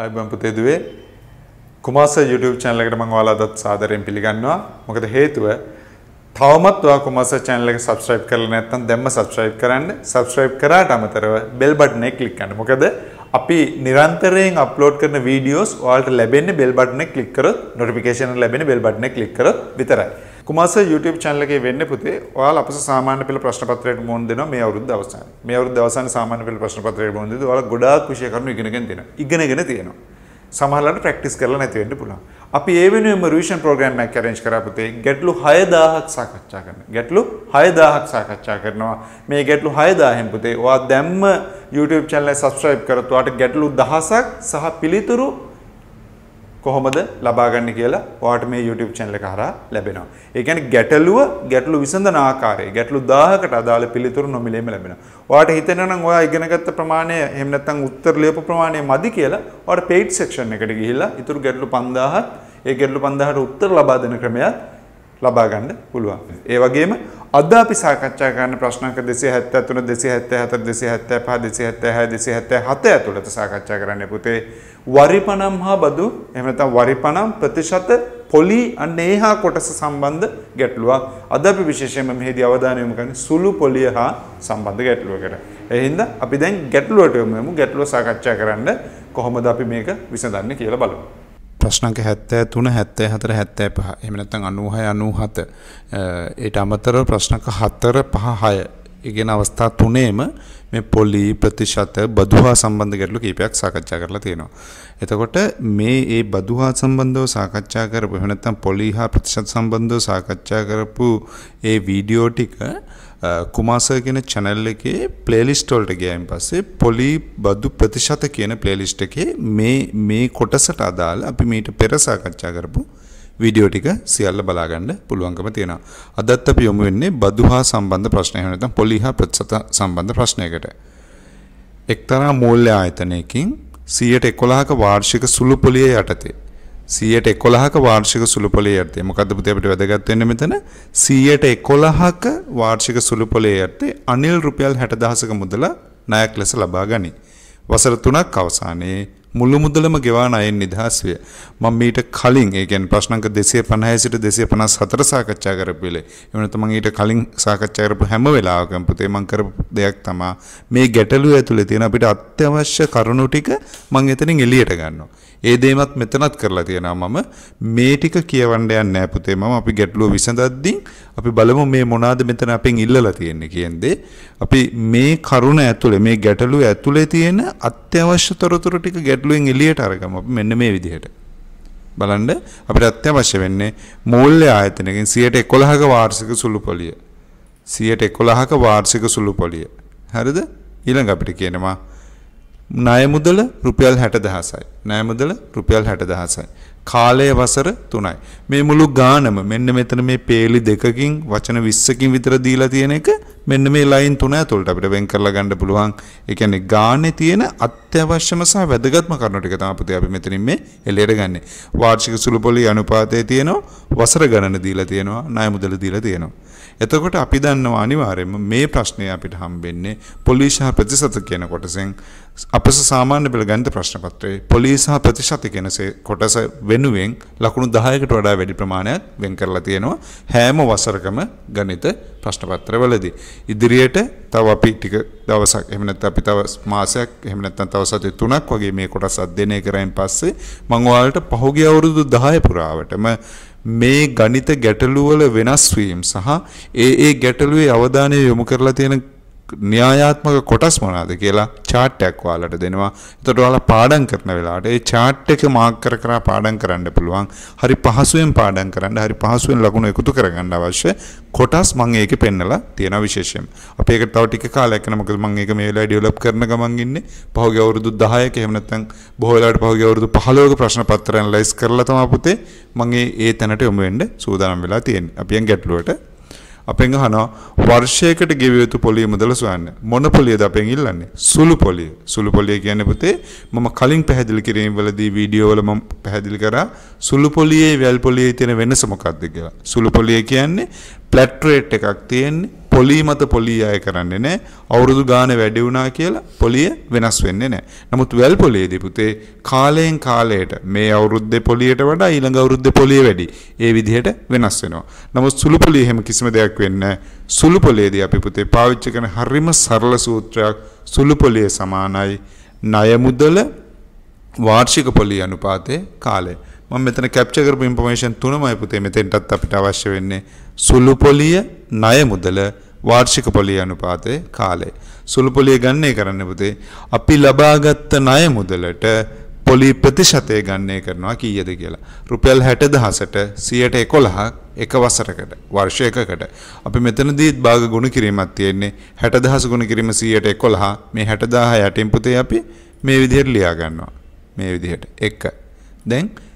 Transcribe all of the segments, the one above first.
ආයුබෝවන් පුතේ දුවේ කුමාස YouTube channel එකට මම ඔයාලාදත් සාදරයෙන් පිළිගන්නවා. මොකද හේතුව තවමත් ඔයා කුමාස channel එක subscribe කරලා නැත්නම් දැම්ම subscribe කරන්න. subscribe කරාට අමතරව bell button එක click කරන්න. මොකද අපි නිරන්තරයෙන් upload කරන videos ඔයාලට ලැබෙන්නේ bell button එක click කරොත් notification ලැබෙන bell button එක click කරොත් විතරයි. කුමාස YouTube channel එකේ වෙන්න පුතේ ඔයාලා අපස සාමාන්‍ය පෙළ ප්‍රශ්න පත්‍රයට මුහුණ දෙනවා මේ අවුරුද්ද අවසානයේ. මේ අවුරුද්ද අවසානයේ සාමාන්‍ය පෙළ ප්‍රශ්න පත්‍රයට මුහුණ දෙද්දී ඔයාලා ගොඩාක් විෂය කරුණු ඉගෙනගෙන තියෙනවා. ඉගෙනගෙන තියෙනවා. සමහරවිට ප්‍රැක්ටිස් කරලා නැති වෙන්න පුළුවන්. අපි ඒ වෙනුවෙන්ම රිවිෂන් ප්‍රෝග්‍රෑම් එකක් arrange කරා පුතේ ගැටලු 6000ක් සාකච්ඡා කරනවා. ගැටලු 6000ක් සාකච්ඡා කරනවා. මේ ගැටලු 6000න් පුතේ ඔයා දැම්ම YouTube channel එක subscribe කරත් ඔයාට ගැටලු 1000ක් සහ පිළිතුරු කොහොමද ලබාගන්න කියලා වාට මේ YouTube channel එක හරහා ලැබෙනවා. ඒ කියන්නේ ගැටලුව ගැටලු විසඳන ආකාරය ගැටලු 1000කට අදාළ පිළිතුරු නොමිලේම ලැබෙනවා. ඔයාට හිතෙනවා නම් ඔයා ඉගෙනගත්ත ප්‍රමාණය එහෙම නැත්නම් උත්තර ලියපු ප්‍රමාණය මදි කියලා ඔයාට paid section එකට ගිහිල්ලා ඉතුරු ගැටලු 5000ත් ඒ ගැටලු 5000ට උත්තර ලබා දෙන ක්‍රමයක් ලබා ගන්න පුළුවන්. ඒ වගේම අද අපි සාකච්ඡා කරන ප්‍රශ්න අංක 273 274 275 276 277 ඇතුළත සාකච්ඡා කරන්න පුතේ වරිපණම් හා බදු එහෙම නැත්නම් වරිපණම් ප්‍රතිශත පොලි අන්න ඒහා කොටස සම්බන්ධ ගැටලුවක් අද අපි විශේෂයෙන්ම මෙහිදී අවධානය යොමු කරන්නේ සුළු පොලිය හා සම්බන්ධ ගැටලුවකට. ඒ හින්දා අපි දැන් ගැටලුවට යොමු වෙමු ගැටලුව සාකච්ඡා කරන්න කොහොමද අපි මේක විසඳන්නේ කියලා බලමු. ප්‍රශ්නක 73 74 75 එහෙම නැත්නම් 96 97 ඊට අමතරව ප්‍රශ්නක 4 5 6 ඉගෙන අවස්ථා තුනේම මේ පොලි ප්‍රතිශත බදුහා සම්බන්ධ ගැටලු කීපයක් සාකච්ඡා කරලා තියෙනවා. එතකොට මේ ඒ බදුහා සම්බන්ධව සාකච්ඡා කරපු එහෙම නැත්නම් පොලි හා ප්‍රතිශත සම්බන්ධව සාකච්ඡා කරපු ඒ වීඩියෝ ටික කුමාසර් කියන channel එකේ playlist වලට ගියයින් පස්සේ පොලි බදු ප්‍රතිශත කියන playlist එකේ මේ මේ කොටසට අදාළ අපි මීට පෙර සාකච්ඡා කරපු වීඩියෝ ටික සියල්ල බලා ගන්න පුළුවන්කම තියෙනවා. අදත් අපි යොමු වෙන්නේ බදු හා සම්බන්ධ ප්‍රශ්න එහෙම නැත්නම් පොලි හා ප්‍රතිශත සම්බන්ධ ප්‍රශ්නයකට. එක්තරා මූල්‍ය ආයතනයකින් 111ක වාර්ෂික සුළු පොලිය යටතේ සියයට එකොළහක වාර්ෂික සුළුපොලේ යටතේ මොකද පුතේ අපිට වැදගත් වෙන්නේ මෙතන සියයට එකොළහක වාර්ෂික සුළුපොලේ යටතේ අනිල් රුපියල් 60000ක මුදල ණයක් ලෙස ලබා ගනී. වසර 3ක් අවසානයේ මුළු මුදලම ගෙවා ණයෙන් නිදහස් විය. මම මීට කලින් ඒ කියන්නේ ප්‍රශ්නංක 250 සිට 254 සාකච්ඡා කරපු වෙලේ එවන තමන් ඊට කලින් සාකච්ඡා කරපු හැම වෙලාවකම පුතේ මම කරපු දෙයක් තමයි මේ ගැටලුව ඇතුලේ තියෙන අපිට අත්‍යවශ්‍ය කරුණු ටික මම එතනින් එළියට ගන්නවා. ඒ දේමත් මෙතනත් කරලා තියෙනවා මම මේ ටික කියවන්න යන්නේ නැහැ පුතේ මම අපි ගැටලුව විසඳද්දී අපි බලමු මේ මොනවාද මෙතන අපෙන් ඉල්ලලා තියෙන්නේ කියන්නේ අපි මේ කරුණ ඇතුලේ මේ ගැටලුව ඇතුලේ තියෙන අත්‍යවශ්‍ය තොරතුරු ටික ගැටලුවෙන් එළියට අරගමු අපි මෙන්න මේ විදිහට බලන්න අපිට අත්‍යවශ්‍ය වෙන්නේ මූල්‍ය ආයතනයකින් 111ක වාර්ෂික සුළු පොලිය 111ක වාර්ෂික සුළු පොලිය හරිද ඊළඟ අපිට කියනවා ණය මුදල රුපියල් 60000යි. ණය මුදල රුපියල් 60000යි. කාලය වසර 3යි. මේ මුළු ගානම මෙන්න මෙතන මේ පේලි දෙකකින් වචන 20කින් විතර දීලා තියෙන එක මෙන්න මේ ලයින් තුන ඇතුළට අපිට වෙන් කරලා ගන්න පුළුවන්. ඒ කියන්නේ ගානේ තියෙන අත්‍යවශ්‍යම සහ වැදගත්ම කරුණු ටික තමයි පුතේ අපි මෙතනින් මේ එළියට ගන්නෙ. වාර්ෂික සුළු පොලි අනුපාතය තියෙනවා, වසර ගණන දීලා තියෙනවා, ණය මුදල දීලා තියෙනවා. එතකොට අපි දන්නවා අනිවාර්යයෙන්ම මේ ප්‍රශ්නේ අපිට හම්බෙන්නේ පොලිස් සහ ප්‍රතිශත කියන කොටසෙන් අපස සාමාන්‍ය පෙළ ගණිත ප්‍රශ්න පත්‍රයේ පොලිස් සහ ප්‍රතිශත කියන කොටස වෙනුවෙන් ලකුණු 10කට වඩා වැඩි ප්‍රමාණයක් වෙන් කරලා තියෙනවා හැම වසරකම ගණිත ප්‍රශ්න පත්‍රවලදී. ඉදිරියට තව අපි ටික දවසක් එහෙම නැත්නම් අපි තව මාසයක් එහෙම නැත්නම් තව සති 3ක් වගේ මේ කොටස් අධ්‍යයනය කරයින් පස්සේ මම ඔයාලට පහුගිය අවුරුදු 10 පුරාවටම මේ ගණිත ගැටලුවල වෙනස් වීම සහ ඒ ඒ ගැටලුවේ අවධානය යොමු කරලා තියෙන න්‍යායාත්මක කොටස් මොනවාද කියලා chart එකක් ඔයාලට දෙනවා. එතකොට ඔයාලා පාඩම් කරන වෙලාවට ඒ chart එක mark කර කර පාඩම් කරන්න පුළුවන්. හරි පහසුවෙන් පාඩම් කරන්න, හරි පහසුවෙන් ලකුණු එකතු කරගන්න අවශ්‍ය කොටස් මම ඒකේ පෙන්නලා තියෙනවා විශේෂයෙන්. අපි ඒක තව ටික කාලයක් යන මොකද මම ඒක මේ වෙලාවේ develop කරන ගමන් ඉන්නේ. පහුගිය අවුරුදු 10ක එහෙම නැත්නම් බොහෝ වෙලාවට පහුගිය අවුරුදු 15ක ප්‍රශ්න පත්‍ර analyze කරලා තමයි පුතේ මම ඒ තැනට යොමු වෙන්න සූදානම් වෙලා තියෙන්නේ. අපි යන් ගැටලුවට අපෙන් අහනවා වර්ෂයකට ගෙවිය යුතු පොලිය මුදල සොයන්න. මොන පොලියද අපෙන් ඉල්ලන්නේ? සුළු පොලිය. සුළු පොලිය කියන්නේ පුතේ මම කලින් පැහැදිලි කිරීම වලදී වීඩියෝ වල මම පැහැදිලි කරා සුළු පොලියේ වැල් පොලියේ තියෙන වෙනස මොකක්ද කියලා. සුළු පොලිය කියන්නේ ෆ්ලැට් රේට් එකක් තියෙන්නේ පොලී මත පොලී අය කරන්නේ නැහැ. අවුරුදු ගාන වැඩි වුණා කියලා පොලිය වෙනස් වෙන්නේ නැහැ. නමුත් වැල් පොලියේදී පුතේ කාලයෙන් කාලයට මේ අවුරුද්දේ පොලියට වඩා ඊළඟ අවුරුද්දේ පොලිය වැඩි. ඒ විදිහට වෙනස් වෙනවා. නමුත් සුළු පොලිය හැම කිසිම දෙයක් වෙන්නේ සුළු පොලියේදී අපි පුතේ පාවිච්චි කරන හරිම සරල සූත්‍රයක් සුළු පොලිය සමානයි ණය මුදල වාර්ෂික පොලිය අනුපාතයේ කාලය. මම මෙතන කැප්චර් කරපු ඉන්ෆර්මේෂන් තුනමයි පුතේ මෙතෙන්ටත් අපිට අවශ්‍ය වෙන්නේ සුළු පොලිය ණය මුදල වාර්ෂික පොලිය අනුපාතය කාලය සුළු පොලිය ගන්නේ කරන්න පුතේ අපි ලබාගත් ණය මුදලට පොලි ප්‍රතිශතය ගන්නේ කරනවා කීයද කියලා රුපියල් 60000ට 111ක් එක වසරකට වර්ෂයකකට අපි මෙතනදීත් භාග ගුණ කිරීමක් තියෙන්නේ 60000 ගුණ කිරීම 111 මේ 60000 යටින් පුතේ අපි මේ විදිහට ලියා ගන්නවා මේ විදිහට 1 දැන් 0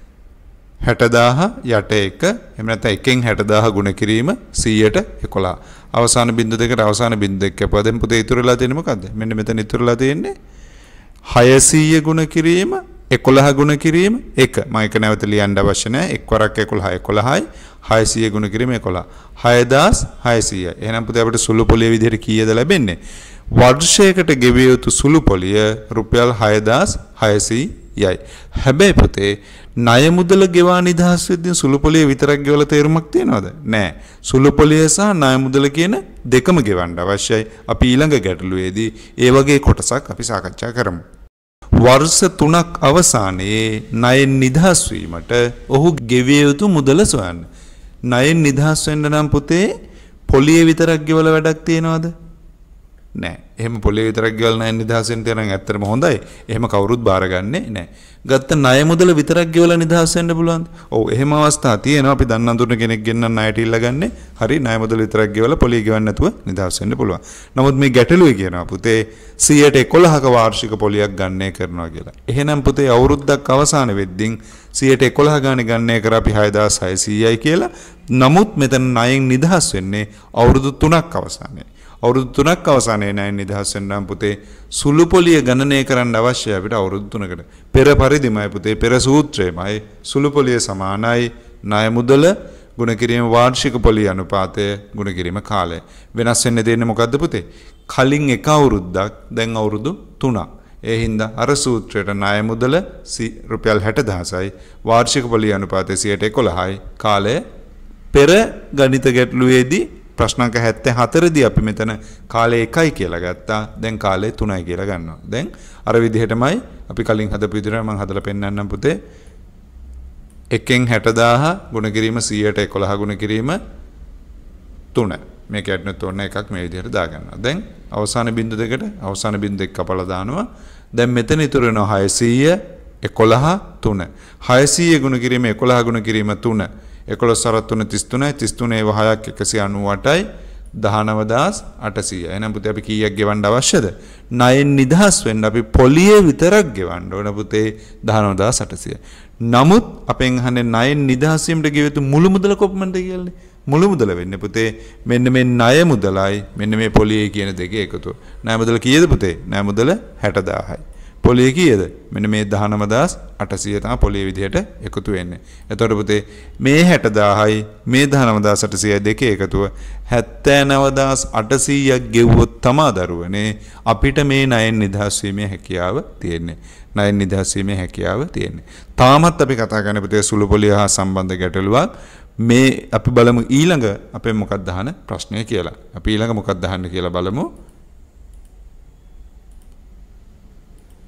හැටදාහ යට එක එමනත එකෙන් හැටදාහ ගුණ කිරීම සීයට එකොලා අවසාන බින්දු දෙකට අවසාන බින්දුවක් කැපදෙන් පුතේ ඉතුරුලා තියෙන මොකද්ද මෙන්න මෙතන ඉතුරුලා තියෙන්නේ 600 ගුණ කිරීම 11 ගුණ කිරීම 1 මම ඒක නැවත ලියන්න අවශ්‍ය නැහැ එක්වරක් 11 11යි 600 ගුණ කිරීම 11 6600 එහෙනම් පුතේ අපිට සුළු පොලිය විදිහට කීයද ලැබෙන්නේ වර්ෂයකට ගෙවිය යුතු සුළු පොලිය රුපියල් 6600 යයි. හැබැයි පුතේ ණය මුදල ගෙවා නිදහස් වෙද්දී සුළුපොලිය විතරක් ගෙවලා තේරුමක් තියනවද? නෑ. සුළුපොලිය සහ ණය මුදල කියන දෙකම ගෙවන්න අවශ්‍යයි. අපි ඊළඟ ගැටලුවේදී ඒ වගේ කොටසක් අපි සාකච්ඡා කරමු. වර්ෂ 3ක් අවසානයේ ණයෙන් නිදහස් වීමට ඔහු ගෙවිය යුතු මුදල සොයන්න. ණයෙන් නිදහස් වෙන්න නම් පුතේ පොලිය විතරක් ගෙවලා වැඩක් තියනවද? නෑ. එහෙම පොලේ විතරක් ගෙවල් නෑ නිදහසෙන් තේරෙන ඇත්තටම හොඳයි. එහෙම කවුරුත් බාරගන්නේ නෑ. ගත්ත ණය මුදල විතරක් ගෙවලා නිදහස් වෙන්න පුළුවන්ද? ඔව් එහෙම අවස්ථා තියෙනවා. අපි දන්න අඳුරන කෙනෙක් ගෙන්නන්න ණයට ඉල්ලගන්නේ. හරි ණය මුදල විතරක් ගෙවලා පොලේ ගෙවන්න නැතුව නිදහස් වෙන්න පුළුවන්. නමුත් මේ ගැටලුවේ කියනවා පුතේ 111ක වාර්ෂික පොලියක් ගන්නය කරනවා කියලා. එහෙනම් පුතේ අවුරුද්දක් අවසාන වෙද්දී 111 ගානේ ගන්නය කර අපි 6600යි කියලා. නමුත් මෙතන ණයෙන් නිදහස් වෙන්නේ අවුරුදු 3ක් අවසානයේ. අවුරුදු තුනක් අවසානයේ නෑ නිදහස් වෙන්න නම් පුතේ සුළු පොලිය ගණනය කරන්න අවශ්‍යයි අපිට අවුරුදු තුනකට. පෙර පරිදිමයි පුතේ පෙර සූත්‍රයමයි සුළු පොලිය සමානයි ණය මුදල ගුණ කිරීම වාර්ෂික පොලිය අනුපාතය ගුණ කිරීම කාලය. වෙනස් වෙන්න දෙන්නේ මොකද්ද පුතේ? කලින් එක අවුරුද්දක් දැන් අවුරුදු 3ක්. ඒ හින්දා අර සූත්‍රයට ණය මුදල රුපියල් 60000යි වාර්ෂික පොලිය අනුපාතය 111යි කාලය පෙර ගණිත ගැටලුවේදී ප්‍රශ්නක 74 දී අපි මෙතන කාලය 1යි කියලා ගත්තා. දැන් කාලය 3යි කියලා ගන්නවා. දැන් අර විදිහටමයි අපි කලින් හදපු විදිහට මම හදලා පෙන්නන්නම් පුතේ. 1ෙන් 60000 ගුණ කිරීම 100ට 11 ගුණ කිරීම 3. මේක ඇඩ්නොත් ඕන එකක් මේ විදිහට දාගන්නවා. දැන් අවසාන බිඳු දෙකට අවසාන බිඳු දෙක කපලා දානවා. දැන් මෙතන ඉතුරු වෙනවා 600 11 3. 600 ගුණ කිරීම 11 ගුණ කිරීම 3. එකොළොස් සරත්තුන තිස්තුනයි තිස්තුනේ වහයක් එකසි අනුවටයි දහනවදස් අටසීය එන පුතේ අපි කීයක් ගෙවන්න අවශ්‍යද නයෙන් නිදහස් වෙන්න අපි පොලිය විතරක් ගෙවන්න ඕන පුතේ දහනවදස් අටසීය නමුත් අපෙන් අහන්නේ නයෙන් නිදහස් වීමට ගිය යුතු මුළු මුදල කොපමණද කියන්නේ මුළු මුදල වෙන්නේ පුතේ මෙන්න මේ ණය මුදලයි මෙන්න මේ පොලිය කියන දෙකේ එකතුව ණය මුදල කීයද පුතේ ණය මුදල 60000යි පොලේ කීයද? මෙන්න මේ 19800 තමයි පොලේ විදිහට එකතු වෙන්නේ. එතකොට පුතේ මේ 60000යි මේ 19800යි දෙකේ එකතුව 79800ක් ගෙවුවොත් තමා දරුවනේ අපිට මේ ණයෙන් නිදහස් වීමේ හැකියාව තියෙන්නේ. ණයෙන් නිදහස් වීමේ හැකියාව තියෙන්නේ. තාමත් අපි කතා කරන පුතේ සුළු පොලිය හා සම්බන්ධ ගැටලුවක් මේ අපි බලමු ඊළඟ අපේ මොකක්ද අහන ප්‍රශ්නය කියලා. අපි ඊළඟ මොකක්ද අහන්න කියලා බලමු.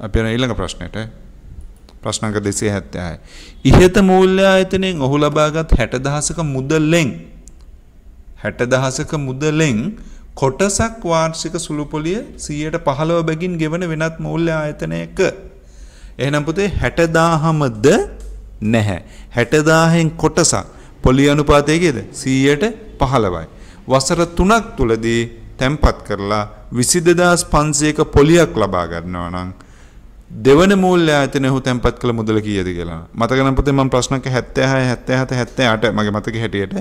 අපි යන ඊළඟ ප්‍රශ්නෙට ප්‍රශ්න අංක 276. ඉහත මූල්‍ය ආයතනයෙන් ඔහු ලබාගත් 60000ක මුදලෙන් 60000ක මුදලෙන් කොටසක් වාර්ෂික සුළු පොලිය 115 බැගින් ගෙවන වෙනත් මූල්‍ය ආයතනයක එහෙනම් පුතේ 60000මද නැහැ 60000න් කොටසක් පොලිය අනුපාතය කීයද 115යි වසර 3ක් තුලදී තැම්පත් කරලා 22500ක පොලියක් ලබා ගන්නවා නම් දෙවන මූල්‍ය ආයතන ඔහු තැන්පත් කළ මුදල කීයද කියලා. මතක නම් පුතේ මම ප්‍රශ්නක 76 77 78 මගේ මතකෙ හැටියට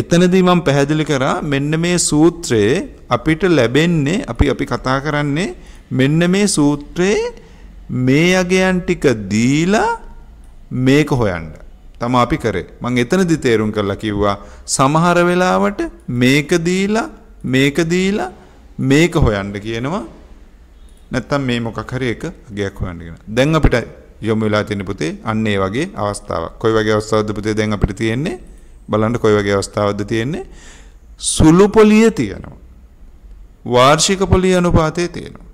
එතනදී මම පැහැදිලි කරා මෙන්න මේ සූත්‍රයේ අපිට ලැබෙන්නේ අපි අපි කතා කරන්නේ මෙන්න මේ සූත්‍රයේ මේ යගයන් ටික දීලා මේක හොයන්න. තම අපි කරේ. මම එතනදි තේරුම් කරලා කිව්වා සමහර වෙලාවට මේක දීලා මේක දීලා මේක හොයන්න කියනවා නැත්තම් මේ මොකක් හරි එක අගයක් හොයන්නගෙන. දැන් අපිට යොමු වෙලා තියෙන පුතේ අන්න ඒ වගේ අවස්ථාවක්. කොයි වගේ අවස්ථාවක්ද පුතේ දැන් අපිට තියෙන්නේ? බලන්න කොයි වගේ අවස්ථාවක්ද තියෙන්නේ? සුළු පොලිය තියෙනවා. වාර්ෂික පොලිය අනුපාතයේ තියෙනවා.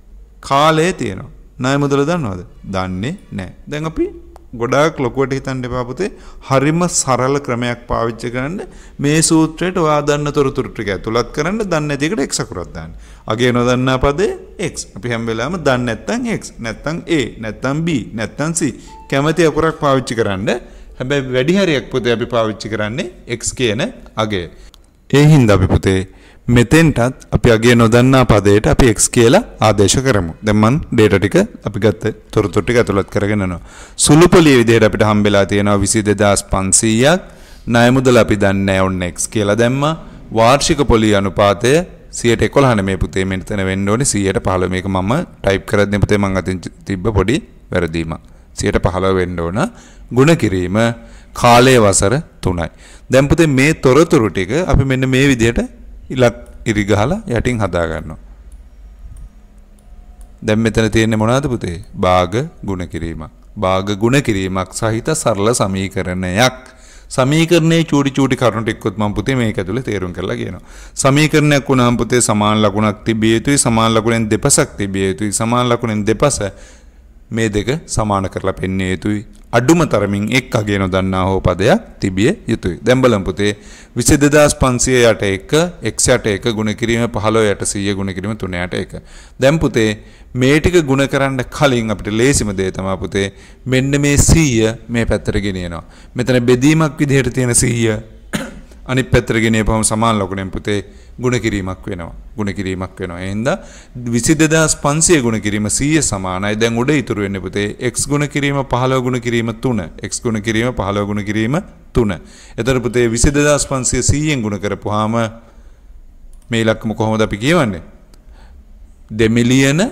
කාලය තියෙනවා. ණය මුදල දන්නවද? දන්නේ නැහැ. දැන් අපි ගොඩාක් ලොකුවට හිතන්න එපා පුතේ. හරිම සරල ක්‍රමයක් පාවිච්චි කරන්න මේ සූත්‍රයට ඔයා දන්න තොරතුරු ටික ඇතුළත් කරන්න දන්නේ නැති එකට x අකුරක් දාන්න. අගේ නොදන්නා පදේ x. අපි හැම වෙලාවෙම දන්නේ නැත්නම් x, නැත්නම් a, නැත්නම් b, නැත්නම් c කැමැති අකුරක් පාවිච්චි කරන්න. හැබැයි වැඩි හරියක් පුතේ අපි පාවිච්චි කරන්නේ x කියන අගය. ඒ හින්දා අපි පුතේ මෙතෙන්ටත් අපි අගේ නොදන්නා පදයට අපි x කියලා ආදේශ කරමු. දැන් මම data ටික අපි ගත්ත තොරතුරු ටික ඇතුළත් කරගෙන යනවා. සුළු පොලිය විදිහට අපිට හම්බෙලා තියෙනවා 22500ක්. ණය මුදල අපි දන්නේ ඔන්න x කියලා දැම්මා. වාර්ෂික පොලිය අනුපාතය 111 නෙමෙයි පුතේ මෙතන වෙන්න ඕනේ 115 මේක මම ටයිප් කරද්දී පුතේ මම අතින් තිබ්බ පොඩි වැරදීමක්. 115 වෙන්න ඕන. ಗುಣ කිරීම කාලයේ වසර 3යි. දැන් පුතේ මේ තොරතුරු ටික අපි මෙන්න මේ විදිහට ඉලක් ඉරි ගහලා යටින් හදා ගන්නවා. දැන් මෙතන තියෙන්නේ මොනවද පුතේ? භාග ගුණ කිරීමක්. භාග ගුණ කිරීමක් සහිත සරල සමීකරණයක්. සමීකරණයේ චූටි චූටි කරුණු ටිකකුත් මම පුතේ මේක ඇතුලේ තේරුම් කරලා කියනවා. සමීකරණයක් වුණාම පුතේ සමාන ලකුණක් තිබිය යුතුයි, සමාන ලකුණෙන් දෙපසක් තිබිය යුතුයි, සමාන ලකුණෙන් දෙපස මේ දෙක සමාන කරලා පෙන්න්නේ යුතුයි අඩුම තරමින් එක් අගේ නොදන්නා හෝ පදයක් තිබිය යුතුයි. දැම්බලම්පුතේ විසි දෙදස් පන්සිය යට එක එක්ෂට එක ගුණකිරීම පහලෝ යට සීය ගුණකිරීම තුනයට එක. දැම්පුතේ මේටික ගුණ කරන්න කලින් අපිට ලේසිම දේ තමා පුතේ මෙන්න මේ සීය මේ පැත්තර ගෙනියනවා. මෙතන බෙදීමක් විදිහට තියෙන සීය අනිත් පැත්තට ගෙනියපුවම සමාන ලකුණෙන් පුතේ ගුණ කිරීමක් වෙනවා. ගුණ කිරීමක් වෙනවා. එහෙනම් 22500 ගුණ කිරීම 100 සමානයි. දැන් උඩ ඉතුරු වෙන්නේ පුතේ x ගුණ කිරීම 15 ගුණ කිරීම 3. x ගුණ කිරීම 15 ගුණ කිරීම 3. එතකොට පුතේ 22500 100ෙන් ගුණ කරපුවාම මේ ඉලක්කම කොහොමද අපි කියවන්නේ? 2 මිලියන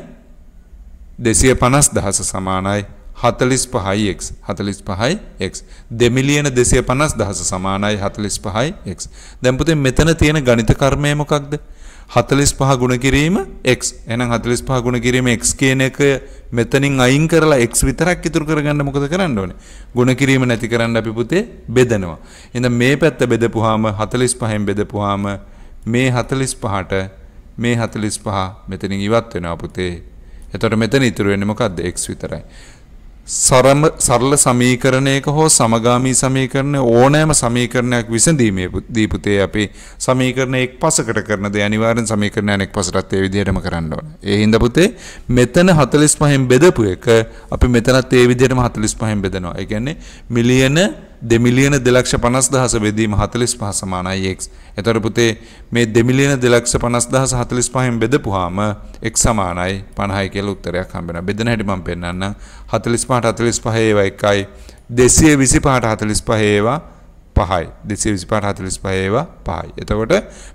250 දහස සමානයි හතලිස් පහයික් හතලිස් පහයික් දෙමිලියන දෙසය පනස් දහස සමානයි හතලිස් පහයික් දැම්පතේ මෙතන තියෙන ගනිත කර්මය මොකක්ද හතලිස් පහ ගුණ කිරීම එක් එනම් හතලිස් පහ ගුණ කිරීම එක් කියන එක මෙතනින් අයින් කරලා එක් විතරක් ඉතුරු කරගන්න මොකද කරන්න ඕනේ ගුණ කිරීම නැති කරන්න අපි පුතේ බෙදනවා එඳ මේ පැත්ත බෙදපුවාම හතලිස් පහෙන් බෙදපුවාම මේ හතලිස් පහට මේ හතලිස් පහ මෙතනින් ඉවත් වෙනවා පුතේ එතකොට මෙතන ඉතුරු වෙන්නේ මොකද්ද x විතරයි සරම සරල සමීකරණයක හෝ සමගාමී සමීකරණ ඕනෑම සමීකරණයක් විසඳීමේ දීපුතේ අපි සමීකරණ එක් පසකට කරන දේ අනිවාර්යෙන් සමීකරණයක් එක් පසටත් ඒ විදිහටම කරන්න ඕන. ඒ හින්දා පුතේ මෙතන 45න් බෙදපු එක අපි මෙතනත් ඒ විදිහටම 45න් බෙදනවා. ඒ කියන්නේ මිලියන දෙමිලියන දෙලක්ෂ පනස් දහස බෙදීම හතලිස් පහ සමානයිX. එතොර පුතේ මේ දෙමිලියන දෙලක්ෂ පනස් දහස හතලිස් පහෙන් බෙදපුහාම එක් සමානයි පණහයි කියල උත්තරයක් හම්බෙන බෙදන හැටිමම් පෙන්න්න හතලිස් පහට හතලිස් පහේවා එකයි දෙසිය විසි පහට හතලිස් පහේවා පහයි දෙසේ විසි පාට හතලිස් පහේවා පහයි. එතකොට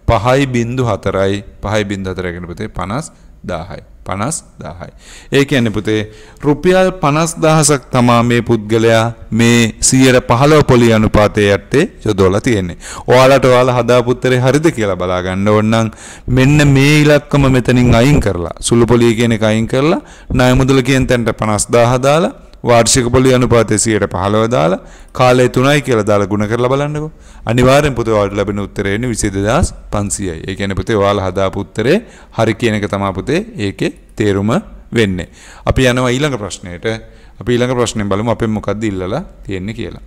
පහයි බින්දු හතරයි පහයි බින්ද හතරයගෙනපතේ පනස් දාහයි. පනස් දාහයි. ඒක ඇන්න පුතේ රුපියල් පනස් දහසක් තමා මේ පුද්ගලයා මේ සියයට පහලව පොලි අනුපාතය යත්තේ යොදෝලා තියෙන්නේ. ඔයාලට ඔයාලා හදාපුත්තරේ හරිද කියලා බලාගන්න ඕන්නම් මෙන්න මේ ඉලක්කම මෙතනින් අයින් කරලා සුළු පොලිය කියන එක අයින් කරලා ණය මුදල කියන තැනට 50000 දාලා වාර්ෂික පොලි අනුපාතය සියයට පහළව දාලා කාලය තුනයි කියලා දාලා ගුණ කරලා බලන්නකෝ. අනිවාර්යෙන් පුතේ ඔයාලට ලැබෙන උත්තරය එන්නේ 22500යි. ඒ කියන්නේ පුතේ ඔයාලා හදාපු උත්තරේ හරි කියන එක තමයි පුතේ ඒකේ තේරුම වෙන්නේ. අපි යනවා ඊළඟ ප්‍රශ්නයට. අපි ඊළඟ ප්‍රශ්නේ බලමු අපෙන් මොකද්ද ඉල්ලලා තියෙන්නේ කියලා.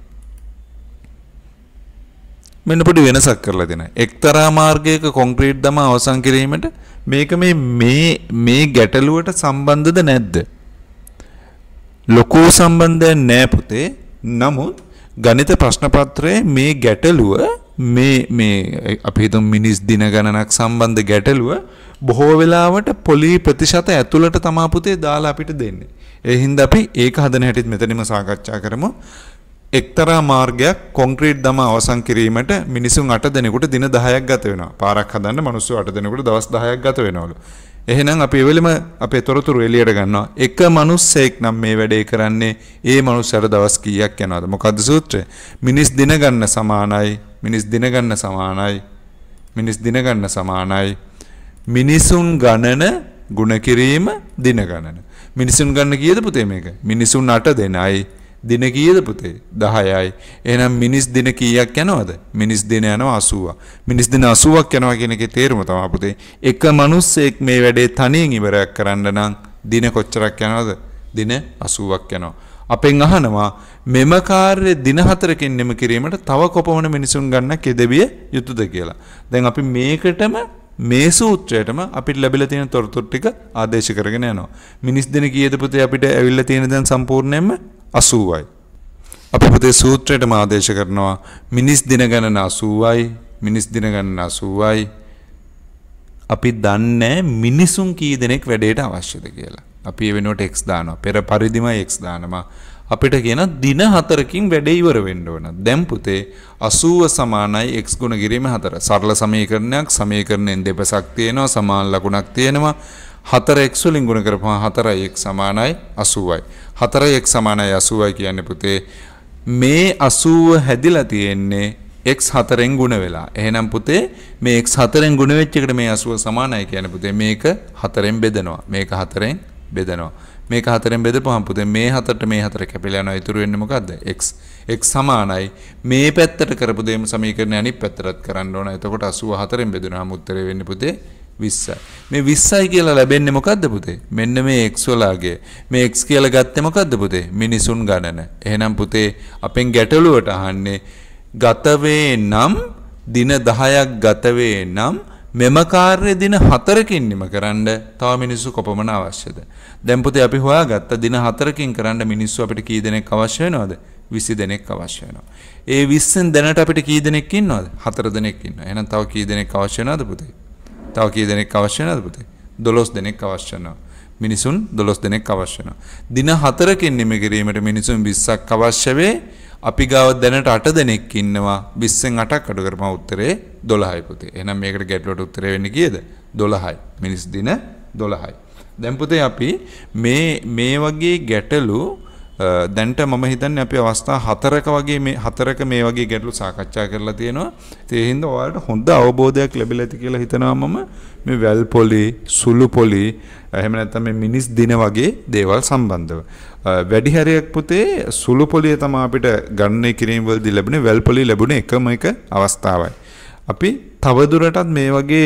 මෙන්න පොඩි වෙනසක් කරලා දෙන. එක්තරා මාර්ගයක කොන්ක්‍රීට් දම අවසන් කිරීමට මේක මේ මේ ගැටලුවට සම්බන්ධද නැද්ද? ලොකෝ සම්බන්ධයක් නෑ පුතේ. නමුත් ගණිත ප්‍රශ්න පත්‍රයේ මේ ගැටලුව මේ මේ අපි හිතමු මිනිස් දින ගණනක් සම්බන්ධ ගැටලුව බොහෝ වෙලාවට පොලි ප්‍රතිශත ඇතුළට තමා පුතේ දාලා අපිට දෙන්නේ. ඒ හින්දා අපි ඒක හදන හැටිත් මෙතනම සාකච්ඡා කරමු. එක්තරා මාර්ගයක් කොන්ක්‍රීට් දම අවසන් කිරීමට මිනිසුන් 8 දෙනෙකුට දින 10ක් ගත වෙනවා. පාරක් හදන්න මිනිස්සු 8 දෙනෙකුට දවස් 10ක් ගත වෙනවලු. එහෙනම් අපි එවෙලම අපේ තොරතුරු එළියට ගන්නවා. එක මිනිස්සෙක් නම් මේ වැඩේ කරන්නේ ඒ මිනිස්සට දවස් කීයක් යනවද? මොකද්ද සූත්‍රය? මිනිස් දින ගන්න සමානයි. මිනිස් දින ගන්න සමානයි. මිනිස් දින ගන්න සමානයි. මිනිසුන් ගණන ಗುಣ කිරීම දින ගණන. මිනිසුන් ගන්න කීයද පුතේ මේක? මිනිසුන් 8 දෙනයි. දින කීයද පුතේ 10යි. එහෙනම් මිනිස් දින කීයක් යනවද? මිනිස් දින යනවා 80ක්. මිනිස් දින 80ක් යනවා කියන එකේ තේරුම තමයි පුතේ. එක මිනිස්සෙක් මේ වැඩේ තනියෙන් ඉවරයක් කරන්න නම් දින කොච්චරක් යනවද? දින 80ක් යනවා. අපෙන් අහනවා මෙම කාර්ය දින හතරකින් නෙම කිරීමට තව කොපමණ මිනිසුන් ගන්න කෙදවිය යුතුද කියලා. දැන් අපි මේකටම මේ සූත්‍රයටම අපිට ලැබිලා තියෙන තොරතුරු ටික ආදේශ කරගෙන යනවා. මිනිස් දින කීයද පුතේ අපිට ඇවිල්ලා තියෙන දැන් සම්පූර්ණයෙන්ම 80යි. අපි පුතේ සූත්‍රයටම ආදේශ කරනවා මිනිස් දින ගණන 80යි, මිනිස් දින ගණන 80යි. අපි දන්නේ මිනිසුන් කී දෙනෙක් වැඩේට අවශ්‍යද කියලා. අපි ඒ වෙනුවට x දානවා. පෙර පරිදිමයි x දානවා. අපිට කියන දින හතරකින් වැඩේ ඉවර වෙන්න ඕන. දැන් පුතේ 80 සමානයි x ගුණ කිරීම 4. සරල සමීකරණයක් සමීකරණයෙන් දෙපසක් තියෙනවා සමාන ලකුණක් තියෙනවා. 4x වලින් ගුණ කරපුවහම 4x සමානයි 80යි. 4x සමානයි 80යි කියන්නේ පුතේ මේ 80 හැදිලා තියෙන්නේ x 4ෙන් ගුණ වෙලා. එහෙනම් පුතේ මේ x 4ෙන් ගුණ වෙච්ච එකට මේ 80 සමානයි කියන්නේ පුතේ මේක 4ෙන් බෙදනවා. මේක 4ෙන් බෙදනවා. මේක හතරෙන් බෙදපුවහම පුතේ මේ හතරට මේ හතර කැපිලා යනවා. ඉතුරු වෙන්නේ මොකද්ද? x. x සමානයි මේ පැත්තට කරපු දෙයම සමීකරණය අනිත් පැත්තටත් කරන්න ඕන. එතකොට 84න් බෙදුනහම උත්තරේ වෙන්නේ පුතේ 20යි. මේ 20යි කියලා ලැබෙන්නේ මොකද්ද පුතේ? මෙන්න මේ x වලාගේ. මේ x කියලා ගත්තේ මොකද්ද පුතේ? මිනිසුන් ගණන. එහෙනම් පුතේ අපෙන් ගැටලුවට අහන්නේ ගතවේ නම් දින 10ක් ගතවේ නම් මෙම කාර්ය දින 4කින් නිම කරන්න තව මිනිස්සු කොපමණ අවශ්‍යද? දැන් පුතේ අපි හොයාගත්ත දින 4කින් කරන්න මිනිස්සු අපිට කී දෙනෙක් අවශ්‍ය වෙනවද? 20 දෙනෙක් අවශ්‍ය වෙනවා. ඒ 20න් දැනට අපිට කී දෙනෙක් ඉන්නවද? 4 දෙනෙක් ඉන්නවා. එහෙනම් තව කී දෙනෙක් අවශ්‍ය වෙනවද පුතේ? තව කී දෙනෙක් අවශ්‍ය වෙනවද පුතේ? 12 දෙනෙක් අවශ්‍ය වෙනවා. මිනිසුන් 12 දෙනෙක් අවශ්‍ය වෙනවා. දින 4කින් නිම කිරීමට මිනිසුන් 20ක් අවශ්‍ය වෙයි. අපි ගාව දැනට අට දෙනෙක් ඉන්නවා විස්සෙන් අටක් අඩු කරම උත්තරේ දොළහයි පුතේ. එහෙනම් මේකට ගැටලුවට උත්තරේ වෙන්නේ කීයද? 12යි. මිනිස් දින 12යි. දැන් පුතේ අපි මේ මේ වගේ ගැටලු දැන්ට මම හිතන්නේ අපි අවස්ථා හතරක වගේ මේ හතරක මේ වගේ ගැටලු සාකච්ඡා කරලා තියෙනවා. ඒ හින්දා ඔයාලට හොඳ අවබෝධයක් ලැබිලා ඇති කියලා හිතනවා මම මේ වැල් පොලි, සුළු පොලි, එහෙම නැත්නම් මේ මිනිස් දින වගේ දේවල් සම්බන්ධව. වැඩිහැරයක් පුතේ සුළු පොලිය තමයි අපිට ගණනය කිරීම වලදී ලැබුණේ වැල් පොලිය ලැබුණේ එකම එක අවස්ථාවයි. අපි තවදුරටත් මේ වගේ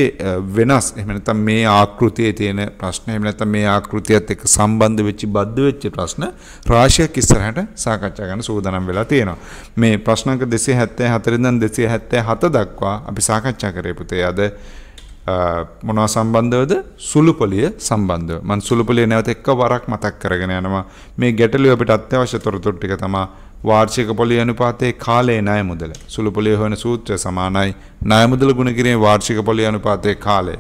වෙනස් එහෙම නැත්නම් මේ ආකෘතියේ තියෙන ප්‍රශ්න එහෙම නැත්නම් මේ ආකෘතියත් එක්ක සම්බන්ධ වෙච්ච බද්ධ වෙච්ච ප්‍රශ්න රාශියක් ඉස්සරහට සාකච්ඡා කරන්න සූදානම් වෙලා තියෙනවා. මේ ප්‍රශ්න අංක 274 ඉඳන් 277 දක්වා අපි සාකච්ඡා කරේ පුතේ අද මොනවා සම්බන්ධවද සුළුපොලිය සම්බන්ධව මන් සුළුපොලිය නැවත එක වරක් මතක් කරගෙන යනවා මේ ගැටලුව අපිට අත්‍යවශ්‍ය තොරතුරු ටික තමයි වාර්ෂික පොලිය අනුපාතයේ කාලයේ ණය මුදල සුළුපොලිය හොයන සූත්‍රය සමානයි ණය මුදල ගුණ කිරීමේ වාර්ෂික පොලිය අනුපාතයේ කාලය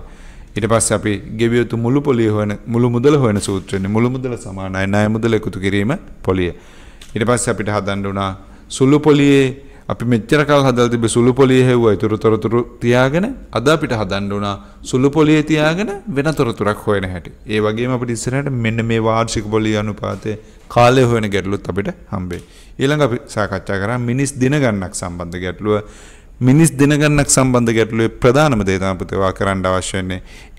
ඊට පස්සේ අපි ගෙවිය යුතු මුළු පොලිය හොයන මුළු මුදල හොයන සූත්‍රයනේ මුළු මුදල සමානයි ණය මුදල එකතු කිරීම පොලිය ඊට පස්සේ අපිට හදන්න උනා සුළුපොලියේ අපි මෙච්චර කල් හදලා තිබ්බ සුළු පොලිය හැව්වා ඊතුරු තොරතුරු තියාගෙන අද අපිට හදන්න උනා සුළු පොලිය තියාගෙන වෙන තොරතුරක් හොයන හැටි. ඒ වගේම අපිට ඉස්සරහට මෙන්න මේ වාර්ෂික පොලිය අනුපාතය කාලය හොයන ගැටලුත් අපිට හම්බෙයි. ඊළඟ අපි සාකච්ඡා කරා මිනිස් දින ගණනක් සම්බන්ධ ගැටලුව. මිනිස් දිනගණනක් සම්බන්ධ ගැටලුවේ ප්‍රධානම දේ තමයි පුතේවා කරන්න අවශ්‍ය වෙන්නේ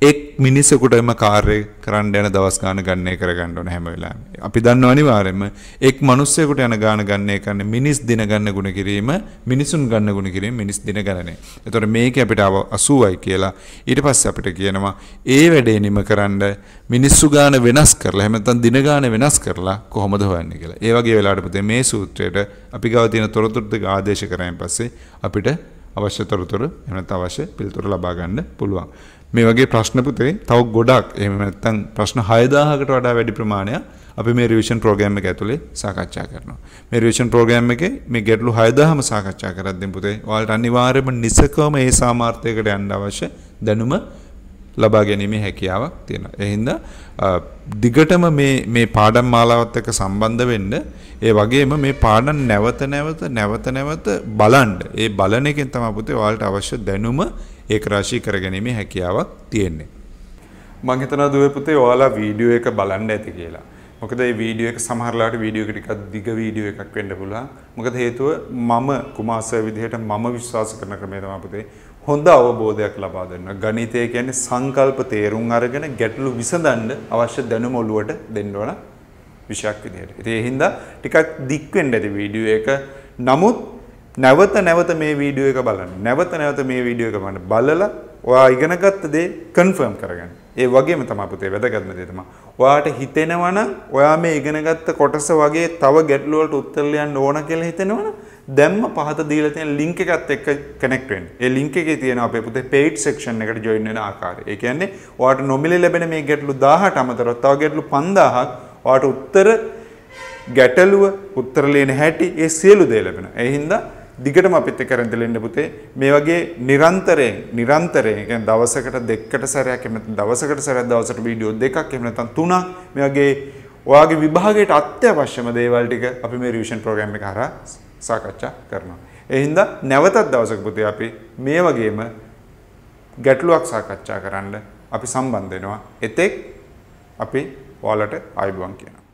එක් මිනිසෙකුටම කාර්ය කරන්න යන දවස් ගාන ගණනය කරගන්න ඕන හැම වෙලාවෙම. අපි දන්නව අනිවාර්යයෙන්ම එක් මිනිස්සෙකුට යන ගාන ගණනය කරන්නේ මිනිස් දින ගණන ගුණ කිරීම මිනිසුන් ගණන ගුණ කිරීම මිනිස් දින ගණනය. ඒතකොට මේකේ අපිට 80යි කියලා ඊට පස්සේ අපිට කියනවා ඒ වැඩේ නිම කරන්න මිනිස්සු ගාන වෙනස් කරලා එහෙම නැත්නම් දින ගාන වෙනස් කරලා කොහොමද හොයන්නේ කියලා. ඒ වගේ වෙලාවට පුතේ මේ සූත්‍රයට අපි ගාව තියෙන තොරතුරු ටික ආදේශ කරායින් පස්සේ අපිට අවශ්‍ය තොරතුරු එහෙම නැත්නම් අවශ්‍ය පිළිතුරු ලබා ගන්න පුළුවන්. මේ වගේ ප්‍රශ්න පුතේ තව ගොඩක් එහෙම නැත්නම් ප්‍රශ්න 6000කට වඩා වැඩි ප්‍රමාණයක් අපි මේ රිවිෂන් ප්‍රෝග්‍රෑම් එක ඇතුලේ සාකච්ඡා කරනවා. මේ රිවිෂන් ප්‍රෝග්‍රෑම් එකේ මේ ගැටලු 6000ම සාකච්ඡා කරද්දී පුතේ ඔයාලට අනිවාර්යයෙන්ම නිසකවම ඒ සාමාර්ථයකට යන්න අවශ්‍ය දැනුම ලබා ගැනීමේ හැකියාවක් තියෙනවා. ඒ හින්දා දිගටම මේ මේ පාඩම් මාලාවත් එක්ක සම්බන්ධ වෙන්න ඒ වගේම මේ පාඩම් නැවත නැවත නැවත නැවත බලන්න. ඒ බලන එකෙන් තමයි පුතේ ඔයාලට අවශ්‍ය දැනුම ඒකරාශී කරගැනීමේ හැකියාවක් තියෙන්නේ. මං හිතනවා දුවේ පුතේ ඔයාලා වීඩියෝ එක බලන්න ඇති කියලා. මොකද මේ වීඩියෝ එක සමහරලාට වීඩියෝ එක ටිකක් දිග වීඩියෝ එකක් වෙන්න පුළුවන්. මොකද හේතුව මම කුමාසය විදිහට මම විශ්වාස කරන ක්‍රමය තමයි පුතේ හොඳ අවබෝධයක් ලබා දෙන්න. ගණිතය කියන්නේ සංකල්ප තේරුම් අරගෙන ගැටලු විසඳන්න අවශ්‍ය දැනුම ඔලුවට දෙන්න ඕන විෂයක් විදිහට. ඉතින් ඒ හින්දා ටිකක් දික් වෙන්න ඇති වීඩියෝ එක. නමුත් නැවත නැවත මේ වීඩියෝ එක බලන්න. නැවත නැවත මේ වීඩියෝ එක බලන්න. බලලා ඔයා ඉගෙනගත්ත දේ කන්ෆර්ම් කරගන්න. ඒ වගේම තමයි පුතේ වැදගත්ම දේ තමයි. ඔයාට හිතෙනවනම් ඔයා මේ ඉගෙනගත්ත කොටස වගේ තව ගැටලු වලට උත්තර ලියන්න ඕන කියලා හිතෙනවනම් දැම්ම පහත දීලා තියෙන link එකත් එක්ක connect වෙන්න. ඒ link එකේ තියෙන අපේ පුතේ paid section එකට join වෙන ආකාරය. ඒ කියන්නේ ඔයාට නොමිලේ ලැබෙන මේ ගැටලු 1000ට අමතරව තව ගැටලු 5000ක් ඔයාට උත්තර ගැටලුව උත්තර ලියන හැටි ඒ සියලු දේ ලැබෙනවා. ඒ හින්දා දිගටම අපිත් එක්ක රැඳෙන්න පුතේ මේ වගේ නිරන්තරයෙන් නිරන්තරයෙන් කියන්නේ දවසකට දෙකකට සැරයක් එහෙම දවසකට සැරයක් දවසට වීඩියෝ දෙකක් එහෙම නැත්නම් තුනක් මේ වගේ ඔයාගේ විභාගයට අත්‍යවශ්‍යම දේවල් ටික අපි මේ රිවිෂන් ප්‍රෝග්‍රෑම් එක හරහා සාකච්ඡා කරනවා. ඒ හින්දා නැවතත් දවසක පුතේ අපි මේ වගේම ගැටලුවක් සාකච්ඡා කරන්න අපි සම්බන්ධ වෙනවා. එතෙක් අපි ඔයාලට ආයුබෝවන් කියනවා.